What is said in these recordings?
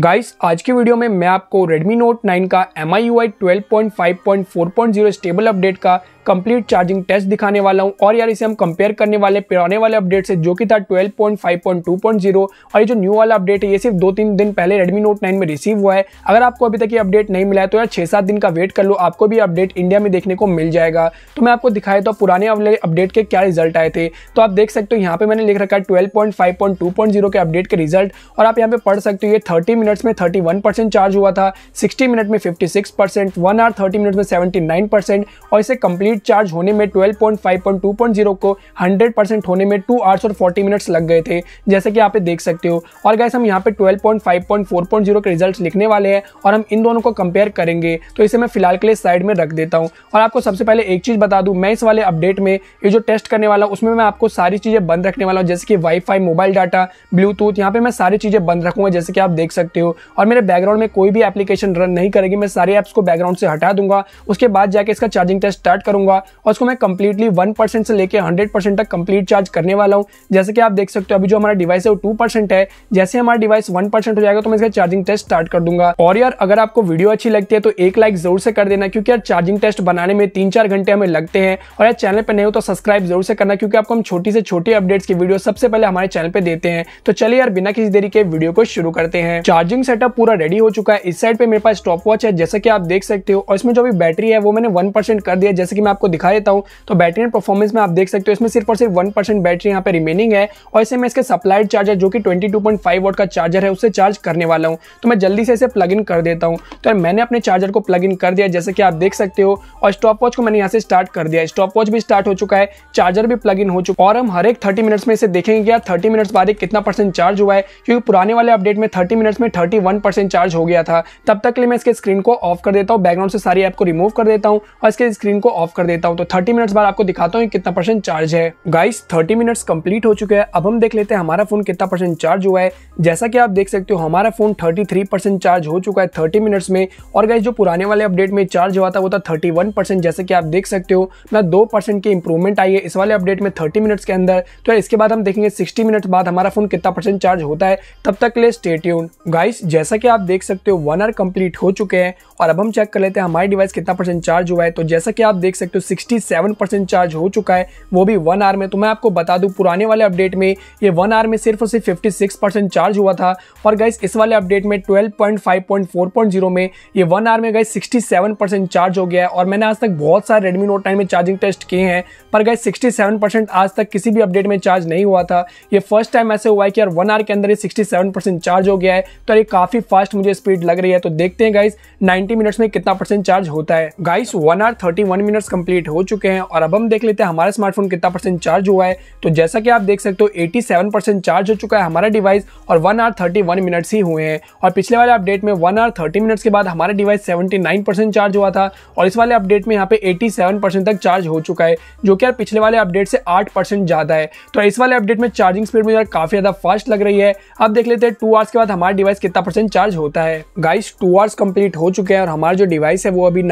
guys आज के video में मैं आपको Redmi Note 9 का M I U I twelve point five point four point zero stable update का कंप्लीट चार्जिंग टेस्ट दिखाने वाला हूँ और यार इसे हम कंपेयर करने वाले पुराने वाले अपडेट से जो कि था 12.5.2.0 और ये जो न्यू वाला अपडेट है ये सिर्फ दो तीन दिन पहले रेडमी नोट नाइन में रिसीव हुआ है अगर आपको अभी तक ये अपडेट नहीं मिला है तो यार छः सात दिन का वेट कर लो आपको भी अपडेट इंडिया में देखने को मिल जाएगा तो मैं आपको दिखाया तो पुराने वाले अपडेट के क्या रिजल्ट आए थे तो आप देख सकते हो यहाँ पे मैंने लिख रखा है ट्वेल्व के अपडेट के रिजल्ट और आप यहाँ पे पढ़ सकते हो ये थर्टी मिनट्स में थर्टी चार्ज हुआ था सिक्सटी मिनट में fifty six percent one hour thirty minute में सेवेंटी और इसे कंप्लीट स्पीड चार्ज होने में 12.5.2.0 को 100% होने में 2 आवर्स और 40 मिनट्स लग गए थे जैसे कि आप देख सकते हो और गैस हम यहाँ पे 12.5.4.0 के रिजल्ट लिखने वाले हैं और हम इन दोनों को कंपेयर करेंगे तो इसे मैं फिलहाल के लिए साइड में रख देता हूँ और आपको सबसे पहले एक चीज़ बता दूँ मैं इस वाले अपडेट में ये जो टेस्ट करने वाला हूँ उसमें मैं आपको सारी चीज़ें बंद रखने वाला हूँ जैसे कि वाईफाई मोबाइल डाटा ब्लूटूथ यहाँ पे मैं सारी चीज़ें बंद रखूँगा जैसे कि आप देख सकते हो और मेरे बैकग्राउंड में कोई भी एप्लीकेशन रन नहीं करेगी मैं सारे ऐप्स को बैकग्राउंड से हटा दूंगा उसके बाद जाके इसका चार्जिंग टेस्ट स्टार्ट करूँगा करूंगा और उसको मैं कंप्लीटली वन परसेंट से लेकर हंड्रेड परसेंट तक कंप्लीट चार्ज करने वाला हूँ जैसे कि आप देख सकते हो अभी जो हमारा डिवाइस है वो टू परसेंट है जैसे हमारा डिवाइस वन परसेंट हो जाएगा तो मैं इसका चार्जिंग टेस्ट स्टार्ट कर दूंगा और यार अगर आपको वीडियो अच्छी लगती है तो एक लाइक जरूर से कर देना क्योंकि यार चार्जिंग टेस्ट बनाने में तीन चार घंटे हमें लगते हैं और यार चैनल पर नहीं हो तो सब्सक्राइब जरूर से करना क्योंकि आपको हम छोटी से छोटी अपडेट्स की वीडियो सबसे पहले हमारे चैनल पर देते हैं तो चलिए यार बिना किसी देरी के वीडियो को शुरू करते हैं चार्जिंग सेटअप पूरा रेडी हो चुका है इस साइड पर मेरे पास स्टॉप वॉच है जैसे कि आप देख सकते हो और इसमें जो भी बैटरी है वो मैंने वन परसेंट कर दिया जैसे कि मैं आपको दिखा देता हूँ तो बैटरी एंड परफॉर्मेंस में आप देख सकते हो इसमें सिर्फ और सिर्फ वन परसेंट बैटरी यहाँ पर रिमेनिंग है और इसे मैं इसके सप्लाइड चार्जर जो कि twenty two point five watt का चार्जर है उससे चार्ज करने वाला हूँ तो मैं जल्दी से इसे प्लग इन कर देता हूँ तो मैंने अपने चार्जर को प्लग इन कर दिया जैसे कि आप देख सकते हो और स्टॉप वॉच को मैंने यहाँ से स्टार्ट कर दिया स्टॉप वॉच भी स्टार्ट हो चुका है चार्जर भी प्लग इन हो चुका और हम हर एक थर्टी मिनट्स में इसे देखेंगे कि यार थर्टी मिनट्स बाद कितना परसेंट चार्ज हुआ है क्योंकि पुराने वाले अपडेट में थर्टी मिनट्स में थर्टी वन परसेंट चार्ज हो गया था तब तक के लिए मैं इसके स्क्रीन को ऑफ कर देता हूँ बैकग्राउंड से सारी ऐप को रिमूव कर देता हूँ और इसके स्क्रीन को ऑफ कर देता हूँ तो थर्टी मिनट्स बाद आपको दिखाता हूँ कितना परसेंट चार्ज है गाइस थर्टी मिनट्स कंप्लीट हो चुके हैं अब हम देख लेते हैं हमारा फोन कितना परसेंट चार्ज हुआ है जैसा कि आप देख सकते हो हमारा फोन थर्टी चार्ज हो चुका है थर्टी मिनट्स में और गाइस जो पुराने वाले अपडेट में चार्ज हुआ था वो था थर्टी जैसे कि आप देख सकते हो ना दो की इंप्रूवमेंट आई है इस वाले अपडेट में थर्टी मिनट्स के अंदर तो इसके बाद हम देखेंगे सिक्सटी मिनट्स बाद हमारा फोन कितना परसेंट चार्ज होता है तब तक ले लिए स्टेट्यून गाइस जैसा कि आप देख सकते हो वन आर कंप्लीट हो चुके हैं और अब हम चेक कर लेते हैं हमारे डिवाइस कितना परसेंट चार्ज हुआ है तो जैसा कि आप देख सकते सकते हो 67 परसेंट चार्ज हो चुका है वो भी वन आर में तो मैं आपको बता दूँ पुराने वाले अपडेट में ये वन आर में सिर्फ और सिर्फ 56 परसेंट चार्ज हुआ था और गाइस इस वाले अपडेट में 12.5.4.0 में ये वन आर में गाइस 67 परसेंट चार्ज हो गया है और मैंने आज तक बहुत सारे रेडमी नोट नाइन में चार्जिंग टेस्ट किए हैं पर गाइस 67 परसेंट आज तक किसी भी अपडेट में चार्ज नहीं हुआ था ये फर्स्ट टाइम ऐसे हुआ है कि यार वन आर के अंदर ये 67 परसेंट चार्ज हो गया है तो ये काफ़ी फास्ट मुझे स्पीड लग रही है तो देखते हैं गाइस 90 मिनट्स में कितना परसेंट चार्ज होता है guys one hour thirty minutes complete हो चुके हैं और अब हम देख लेते हैं हमारा स्मार्टफोन कितना परसेंट चार्ज हुआ है तो जैसा कि आप देख सकते हो 87 परसेंट चार्ज हो चुका है हमारा डिवाइस और one hour thirty one minutes ही हुए हैं और पिछले वाले अपडेट में वन आर थर्टी मिनट्स के बाद हमारा device seventy nine percent charge हुआ था और इस वाले अपडेट में यहाँ पे एटी सेवन परसेंट तक चार्ज हो चुका है जो कि यार पिछले वाले अपडेट से आठ परसेंट ज़्यादा है तो इस वाले अपडेट में चार्जिंग स्पीड में यार काफ़ी ज़्यादा फास्ट लग रही है अब देख लेते हैं टू आवर्स के बाद हमारा डिवाइस कितना परसेंट चार्ज होता है गाइस टू आवर्स कंप्लीट हो चुके हैं और हमारा जो डिवाइस है वो अभी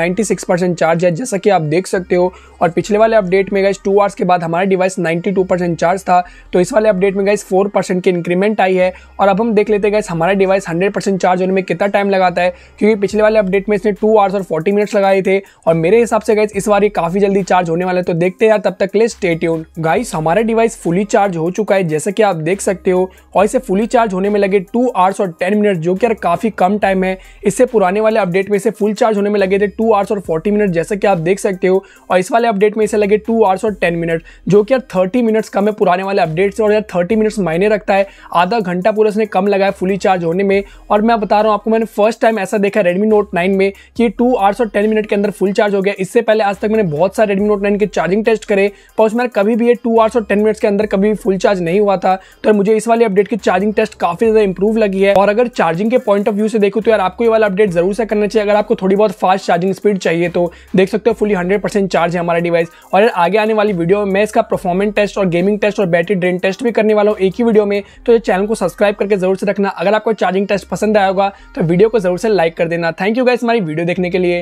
परसेंट चार्ज है जैसा कि आप देख सकते सकते हो और पिछले वाले अपडेट में गाइस टू आवर्स के बाद हमारा डिवाइस 92 परसेंट चार्ज था तो इस वाले अपडेट में गाइस 4 परसेंट की इंक्रीमेंट आई है और अब हम देख लेते हैं गाइस हमारा डिवाइस 100 परसेंट चार्ज होने में कितना टाइम लगाता है क्योंकि पिछले वाले अपडेट में इसने टू आवर्स और फोर्टी मिनट्स लगाए थे और मेरे हिसाब से गाइस इस बार ये काफ़ी जल्दी चार्ज होने वाला है तो देखते हैं तब तक ले यून गाइस हमारा डिवाइस फुली चार्ज हो चुका है जैसे कि आप देख सकते हो और इसे फुली चार्ज होने में लगे टू आवर्स और टेन मिनट जो कि यार काफ़ी कम टाइम है इससे पुराने वाले अपडेट में इसे फुल चार्ज होने में लगे थे टू आवर्स और फोर्टी मिनट जैसे कि आप देख सकते हो और इस वाले अपडेट में इसे लगे टू आवर्स और टेन मिनट जो कि यार थर्टी मिनट्स कम है पुराने वाले अपडेट से और यार थर्टी मिनट्स मायने रखता है आधा घंटा पूरा इसने कम लगाया फुली चार्ज होने में और मैं बता रहा हूँ आपको मैंने फर्स्ट टाइम ऐसा देखा रेडमी नोट नाइन में कि टू आवर्स और टेन मिनट के अंदर फुल चार्ज हो गया इससे पहले आज तक मैंने बहुत सारे रेडमी नोट नाइन के चार्जिंग टेस्ट करे पर उसमें कभी भी ये टू आवर्स और टेन मिनट्स के अंदर कभी फुल चार्ज नहीं हुआ था तो मुझे इस वाले अपडेट की चार्जिंग टेस्ट काफी ज्यादा इंप्रूव लगी है और अगर चार्जिंग के पॉइंट ऑफ व्यू से देखो तो यार आपको ये वाला अपडेट जरूर से करना चाहिए अगर आपको थोड़ी बहुत फास्ट चार्जिंग स्पीड चाहिए तो देख सकते हो फुली हंड्रेड परसेंट चार्ज है हमारा डिवाइस और यार आगे आने वाली वीडियो में मैं इसका परफॉर्मेंस टेस्ट और गेमिंग टेस्ट और बैटरी ड्रेन टेस्ट भी करने वाला हूँ एक ही वीडियो में तो ये चैनल को सब्सक्राइब करके जरूर से रखना अगर आपको चार्जिंग टेस्ट पसंद आया होगा तो वीडियो को जरूर से लाइक कर देना थैंक यू गाइस हमारी वीडियो देखने के लिए